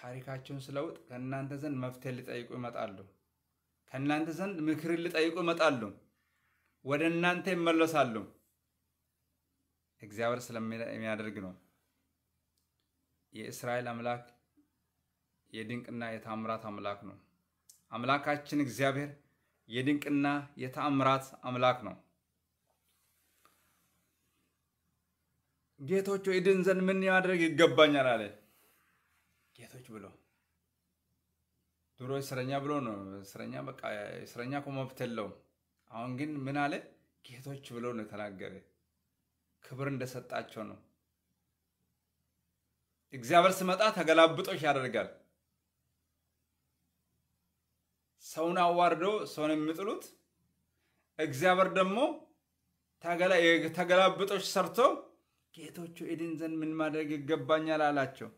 ታሪካቸውን ስለውጥ ከእናንተ ዘንድ መፍትሄ ሊጠይቁ ይመጣሉ። ከእናንተ ዘንድ ምክርን ሊጠይቁ ይመጣሉ። ወደ እናንተ ይመለሳሉ። እግዚአብሔር ስለሚያደርግ ነው። የእስራኤል አምላክ የድንቅና የታምራት አምላክ ነው። አምላካችን እግዚአብሔር የድንቅና የታምራት አምላክ ነው። ጌቶቹ ይድን ዘንድ ምን ማድረግ ይገባኛል አለ። ጌቶች ብሎ ድሮ እስረኛ ብሎ ነው። እስረኛ በቃ እስረኛ እኮ መብት የለውም። አሁን ግን ምን አለ? ጌቶች ብሎ ነው የተናገረ። ክብር እንደሰጣቸው ነው። እግዚአብሔር ስመጣ ተገላብጦሽ ያደርጋል። ሰውን አዋርዶ ሰውን የሚጥሉት እግዚአብሔር ደግሞ ተገላብጦች ሰርቶ ጌቶቹ ኤድን ዘንድ ምን ማድረግ ይገባኛል አላቸው።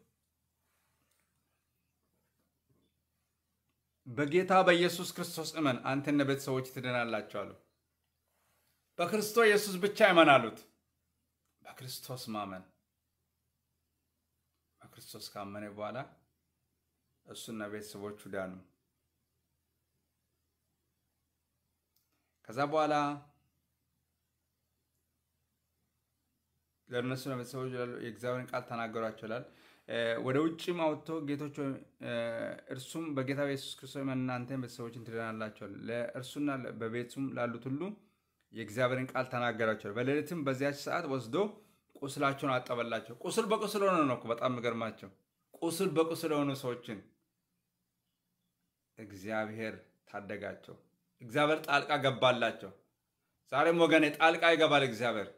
በጌታ በኢየሱስ ክርስቶስ እመን፣ አንተነ ቤተሰቦች ትድናላቸው አሉ። በክርስቶስ ኢየሱስ ብቻ እመን አሉት። በክርስቶስ ማመን በክርስቶስ ካመነ በኋላ እሱና ቤተሰቦቹ ዳኑ። ከዛ በኋላ ለእነሱ ቤተሰቦች የእግዚአብሔርን ቃል ተናገሯቸው ይላል። ወደ ውጭም አውጥቶ ጌቶች እርሱም በጌታ በኢየሱስ ክርስቶስ እናንተን ቤተሰቦችን ትድናላችኋል፣ ለእርሱና በቤቱም ላሉት ሁሉ የእግዚአብሔርን ቃል ተናገራቸዋል። በሌሊትም በዚያች ሰዓት ወስዶ ቁስላቸውን አጠበላቸው። ቁስል በቁስል ሆነ ነው። በጣም የሚገርማቸው ቁስል በቁስል የሆኑ ሰዎችን እግዚአብሔር ታደጋቸው። እግዚአብሔር ጣልቃ ገባላቸው። ዛሬም ወገኔ ጣልቃ ይገባል እግዚአብሔር።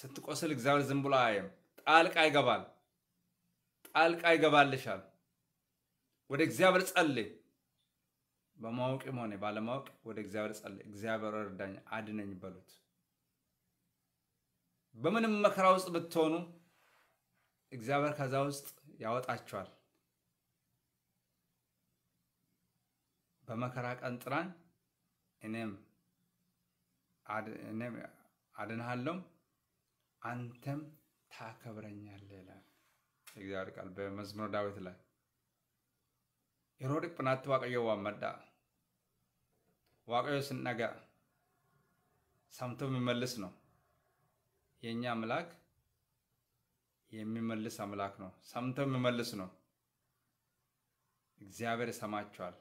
ስትቆስል እግዚአብሔር ዝም ብሎ አያየም። ጣልቃ ይገባል። ጣልቃ ይገባልሻል። ወደ እግዚአብሔር ጸልይ። በማወቅም ሆነ ባለማወቅ ወደ እግዚአብሔር ጸልይ። እግዚአብሔር እርዳኝ፣ አድነኝ በሉት። በምንም መከራ ውስጥ ብትሆኑ እግዚአብሔር ከዛ ውስጥ ያወጣቸዋል በመከራ ቀን ጥራኝ፣ እኔም አድንሃለሁ፣ አንተም ታከብረኛለህ ይላል እግዚአብሔር ቃል በመዝሙር ዳዊት ላይ የሮድቅ ቅናት ዋቀዮ ዋመዳ ዋቀዮ ስነጋ ሰምቶ የሚመልስ ነው። የእኛ አምላክ የሚመልስ አምላክ ነው። ሰምቶ የሚመልስ ነው። እግዚአብሔር ይሰማቸዋል።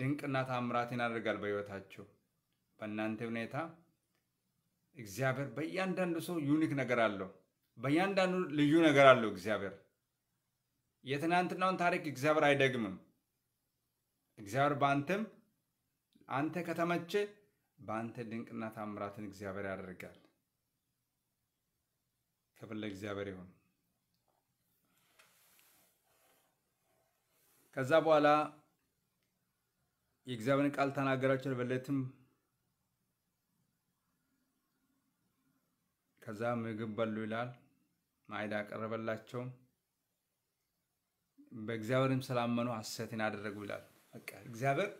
ድንቅና ታምራትን ያደርጋል በህይወታችሁ በእናንተ ሁኔታ። እግዚአብሔር በእያንዳንዱ ሰው ዩኒክ ነገር አለው። በእያንዳንዱ ልዩ ነገር አለው እግዚአብሔር። የትናንትናውን ታሪክ እግዚአብሔር አይደግምም። እግዚአብሔር በአንተም አንተ ከተመቼ በአንተ ድንቅና ታምራትን እግዚአብሔር ያደርጋል። ክብር ለእግዚአብሔር ይሁን። ከዛ በኋላ የእግዚአብሔርን ቃል ተናገራቸው። በለትም ከዛ ምግብ በሉ ይላል። ማዕድ አቀረበላቸው። በእግዚአብሔርም ስላመኑ ሐሰትን አደረጉ ይላል። በቃ እግዚአብሔር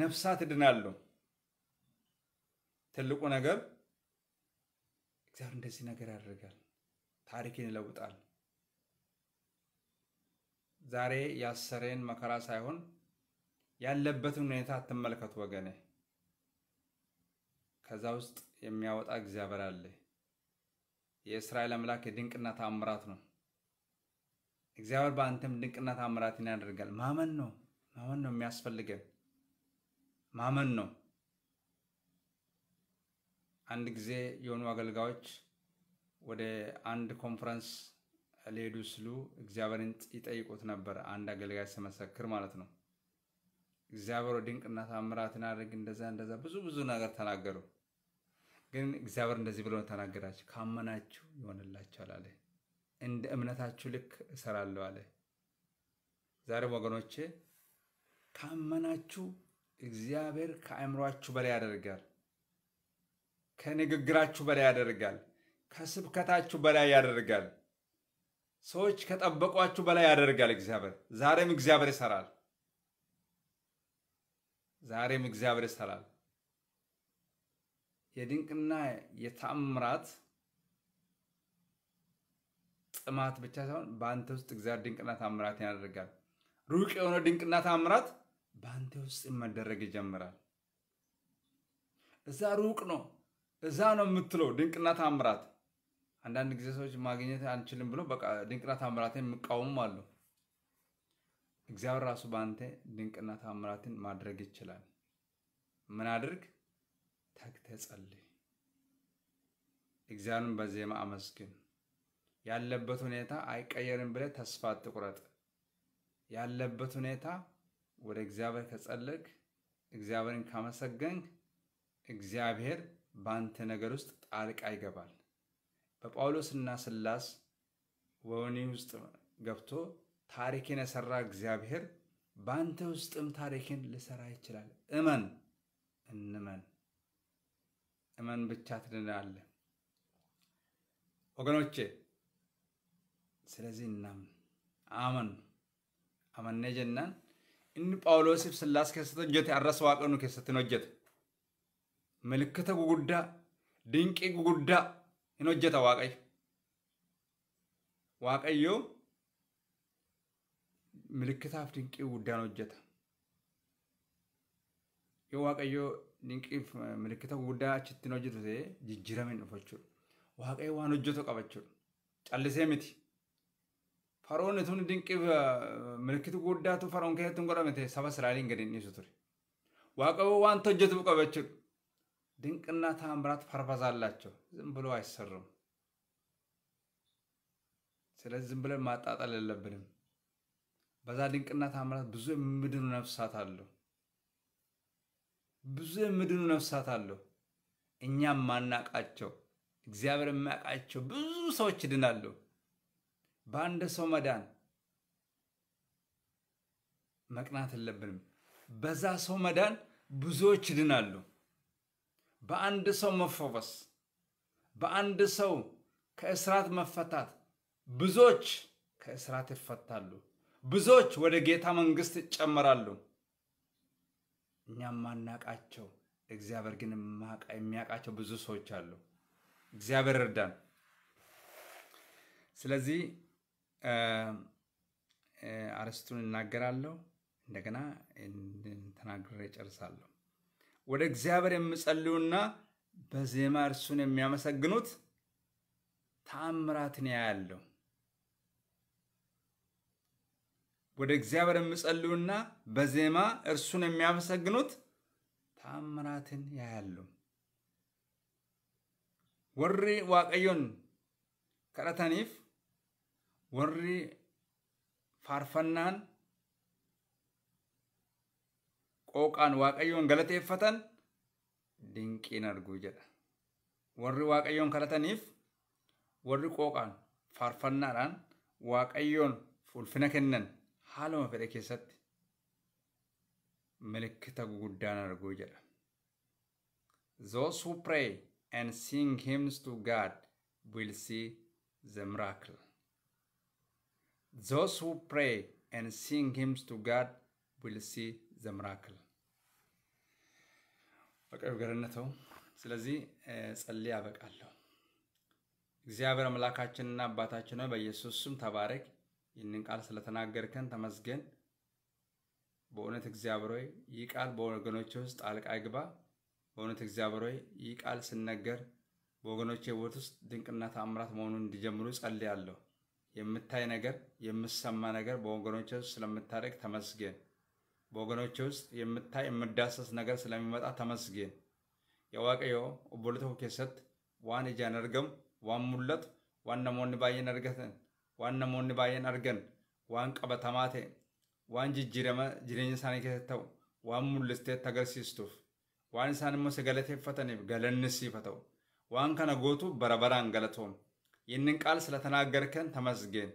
ነፍሳት እድናለሁ። ትልቁ ነገር እግዚአብሔር እንደዚህ ነገር ያደርጋል፣ ታሪክን ይለውጣል። ዛሬ ያሰረን መከራ ሳይሆን ያለበትን ሁኔታ አትመልከቱ ወገኔ። ከዛ ውስጥ የሚያወጣ እግዚአብሔር አለ። የእስራኤል አምላክ የድንቅና ተአምራት ነው። እግዚአብሔር በአንተም ድንቅና ተአምራትን ያደርጋል። ማመን ነው ማመን ነው የሚያስፈልገን ማመን ነው። አንድ ጊዜ የሆኑ አገልጋዮች ወደ አንድ ኮንፈረንስ ሊሄዱ ስሉ እግዚአብሔርን ይጠይቁት ነበር። አንድ አገልጋይ ስመሰክር ማለት ነው። እግዚአብሔር ድንቅና ተአምራትን አድርግ እንደዛ እንደዛ ብዙ ብዙ ነገር ተናገሩ። ግን እግዚአብሔር እንደዚህ ብሎ ተናገራችሁ፣ ካመናችሁ ይሆንላችኋል አለ። እንደ እምነታችሁ ልክ እሰራለሁ አለ። ዛሬም ወገኖቼ ካመናችሁ እግዚአብሔር ከአእምሯችሁ በላይ ያደርጋል፣ ከንግግራችሁ በላይ ያደርጋል፣ ከስብከታችሁ በላይ ያደርጋል፣ ሰዎች ከጠበቋችሁ በላይ ያደርጋል። እግዚአብሔር ዛሬም እግዚአብሔር ይሰራል። ዛሬም እግዚአብሔር ይሰራል። የድንቅና የታምራት ጥማት ብቻ ሳይሆን በአንተ ውስጥ እግዚአብሔር ድንቅና ታምራትን ያደርጋል። ሩቅ የሆነ ድንቅና ታምራት በአንተ ውስጥ መደረግ ይጀምራል። እዛ ሩቅ ነው፣ እዛ ነው የምትለው ድንቅና ታምራት። አንዳንድ ጊዜ ሰዎች ማግኘት አንችልም ብሎ በቃ ድንቅና ታምራትን የሚቃወሙም አሉ። እግዚአብሔር ራሱ በአንተ ድንቅና ታምራትን ማድረግ ይችላል። ምን አድርግ? ተግተህ ጸልይ። እግዚአብሔርን በዜማ አመስግን። ያለበት ሁኔታ አይቀየርም ብለህ ተስፋ አትቁረጥ። ያለበት ሁኔታ ወደ እግዚአብሔር ከጸለቅ፣ እግዚአብሔርን ካመሰገን እግዚአብሔር በአንተ ነገር ውስጥ ጣልቃ ይገባል። በጳውሎስና ስላስ ወህኒ ውስጥ ገብቶ ታሪክን የሰራ እግዚአብሔር በአንተ ውስጥም ታሪክን ልሰራ ይችላል። እመን፣ እንመን። እመን ብቻ ትድናለ። ወገኖቼ ስለዚህ እናምን አመን አመነ ጀናን እኒ ጳውሎስ ስላስ ከሰተ ጀት አረስ ዋቀኑ ከሰትን ጀት ምልክተ ጉጉዳ ድንቂ ጉጉዳ እንጀተ ዋቀይ ዋቀዮ ምልክታፍ ድንቂ ጉዳ ነው ጀታ የዋቀዮ dinqiif milikkita guddaa achittiin hojjetu ta'ee jijjiiramin dhufa jechuudha. Waaqayyo waan hojjetu qaba jechuudha. Callisee miti. Faroonni tun dinqiif milikkita guddaatu faroon keessatti hin godhamne ta'e saba Israa'eliin gadi hin dhiisu ture. Waaqayyo waan hojjetu qaba jechuudha. ta'an biraatti Dinqinaa taamiraat farfasaalaachoo ዝም ብሎ አይሰሩም። ስለዚህ ዝም ብለን Bazaa የለብንም። ta'an biraatti bizuu hin የሚድኑ nafsaa አሉ። ብዙ የምድኑ ነፍሳት አለው። እኛም ማናቃቸው እግዚአብሔር የሚያውቃቸው ብዙ ሰዎች ይድናሉ። በአንድ ሰው መዳን መቅናት የለብንም። በዛ ሰው መዳን ብዙዎች ይድናሉ። በአንድ ሰው መፈወስ፣ በአንድ ሰው ከእስራት መፈታት ብዙዎች ከእስራት ይፈታሉ። ብዙዎች ወደ ጌታ መንግስት ይጨመራሉ። እኛም ማናቃቸው እግዚአብሔር ግን የሚያውቃቸው ብዙ ሰዎች አሉ። እግዚአብሔር እርዳን። ስለዚህ አርስቱን እናገራለሁ፣ እንደገና ተናግሬ ጨርሳለሁ። ወደ እግዚአብሔር የሚጸልዩና በዜማ እርሱን የሚያመሰግኑት ተአምራትን ያያለሁ። ወደ እግዚአብሔር የሚጸልዩና በዜማ እርሱን የሚያመሰግኑት ታምራትን ያያሉ። ወሪ ዋቀዮን ከረተኒፍ ወሪ ፋርፈናን ቆቃን ዋቀዮን ገለጤፈተን ድንቂን አድርጉ ይጀዳ ወሪ ዋቀዮን ከረተኒፍ ወሪ ቆቃን ፋርፈናራን ዋቀዮን ፉልፍነ haaluma fedhe keessatti milikkita guguddaan arguu jedha. Those who pray and sing hymns to God will see the miracle. Those who pray and sing hymns to God will see the miracle. በቅርብ ገርነት ነው። ስለዚህ ጸልይ ያበቃለሁ። እግዚአብሔር አምላካችንና አባታችን ሆይ በኢየሱስ ስም ተባረክ። ይህንን ቃል ስለተናገርከን ተመስገን። በእውነት እግዚአብሔር ሆይ ይህ ቃል በወገኖቼ ውስጥ ጣልቃ ይግባ። በእውነት እግዚአብሔር ሆይ ይህ ቃል ስነገር በወገኖቼ ሕይወት ውስጥ ድንቅና ተአምራት መሆኑን እንዲጀምሩ ጸልያለሁ። የምታይ ነገር የምሰማ ነገር በወገኖቼ ውስጥ ስለምታደርግ ተመስገን። በወገኖቼ ውስጥ የምታይ የምዳሰስ ነገር ስለሚመጣ ተመስገን። የዋቀዮ ኦቦልቶ ኬሰት ዋን እጃ ነርገም ዋን ሙለጥ ዋን ነሞን ባየ ነርገትን waan namoonni baay'een argan waan qabatamaa ta'e waan jijjiirama jireenya isaanii keessatti ta'u waan mul'isteetti agarsiistuuf waan isaan immoo si galateeffataniif galannisiifa ta'u waan kana gootu bara baraan galatoom sila tanaa tamasgeen bageetaa bayyessuus ይህንን ቃል ስለተናገርከን ተመስገን።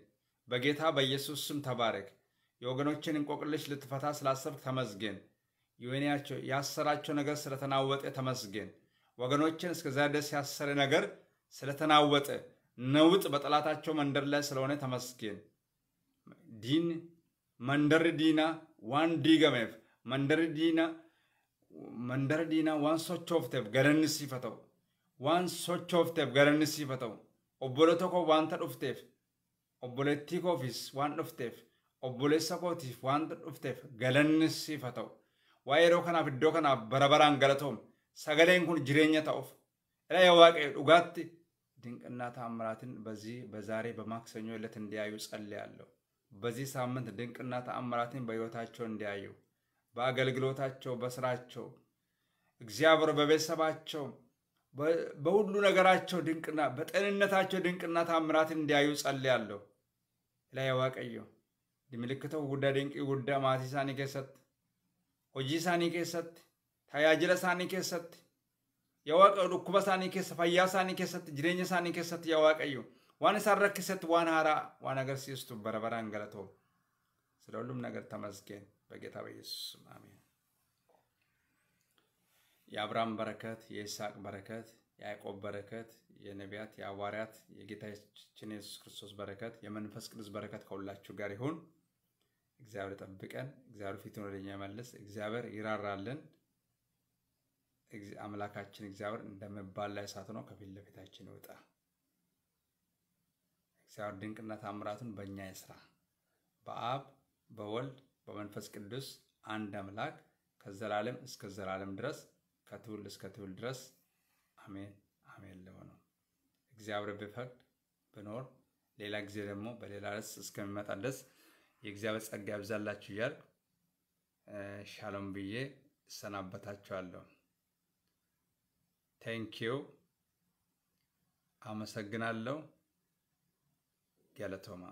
በጌታ በኢየሱስ ስም ተባረክ። የወገኖችን እንቆቅልሽ ልትፈታ ስላሰብክ ተመስገን። የወይናቸው ያሰራቸው ነገር ስለተናወጠ ተመስገን። ወገኖችን እስከዛ ድረስ ያሰረ ነገር ስለተናወጠ ነውጥ በጠላታቸው መንደር ላይ ስለሆነ ተመስኪን ዲን መንደር ዲና ዋን ዲገመፍ መንደር ዲና መንደር ዲና ዋን ሶች ኦፍ ቴፍ ገረን ሲፈተው ዋን ሶች ኦፍ ቴፍ ገረን ሲፈተው ኦቦለቶ ኮ ዋን ተዱፍቴፍ ኦቦለቲ ኮፊስ ዋን ዱፍቴፍ ኦቦለሰ ኮቲፍ ዋን ዱፍቴፍ ገለን ሲፈተው ዋይሮ ከናፍ ዶ ከናፍ በረበራን ገለቶም ሰገሌን ኩን ጅሬኛ ተኦፍ ራ የዋቀ ድንቅና ተአምራትን በዚህ በዛሬ በማክሰኞ ዕለት እንዲያዩ ጸልያለሁ። በዚህ ሳምንት ድንቅና ተአምራትን በሕይወታቸው እንዲያዩ፣ በአገልግሎታቸው፣ በስራቸው እግዚአብሔር በቤተሰባቸው በሁሉ ነገራቸው ድንቅና በጤንነታቸው ድንቅና ታምራትን እንዲያዩ ጸልያለሁ። ላይ ዋቀዮ ምልክተው ጉዳ ድንቅ ጉዳ ማቲሳኒ ኬሰት ሆጂሳኒ ኬሰት ታያጅለሳኒ ኬሰት yaa waaqa dhukkuba isaanii keessa fayyaa isaanii keessatti jireenya isaanii keessatti yaa waaqayyo waan isaan rakkisetti waan haaraa waan agarsiistu barabaraan galatoo ስለ ሁሉም ነገር ተመስገን በጌታ በኢየሱስ አሜን። የአብርሃም በረከት፣ የይስሐቅ በረከት፣ የያዕቆብ በረከት፣ የነቢያት፣ የሐዋርያት፣ የጌታችን የሱስ ክርስቶስ በረከት፣ የመንፈስ ቅዱስ በረከት ከሁላችሁ ጋር ይሁን። እግዚአብሔር ጠብቀን፣ እግዚአብሔር ፊቱን ወደኛ ይመልስ፣ እግዚአብሔር ይራራልን። አምላካችን እግዚአብሔር እንደመባል ላይ እሳት ነው ከፊት ለፊታችን ይውጣ። እግዚአብሔር ድንቅና ታምራቱን በእኛ ይስራ። በአብ በወልድ በመንፈስ ቅዱስ አንድ አምላክ ከዘላለም እስከ ዘላለም ድረስ ከትውልድ እስከ ትውልድ ድረስ አሜን አሜን። ለሆነው እግዚአብሔር ቢፈቅድ ብኖር ሌላ ጊዜ ደግሞ በሌላ ርዕስ እስከሚመጣ ድረስ የእግዚአብሔር ጸጋ ያብዛላችሁ እያልኩ ሻሎም ብዬ እሰናበታችኋለሁ። ቴንኪዩ አመሰግናለሁ ገለቶማ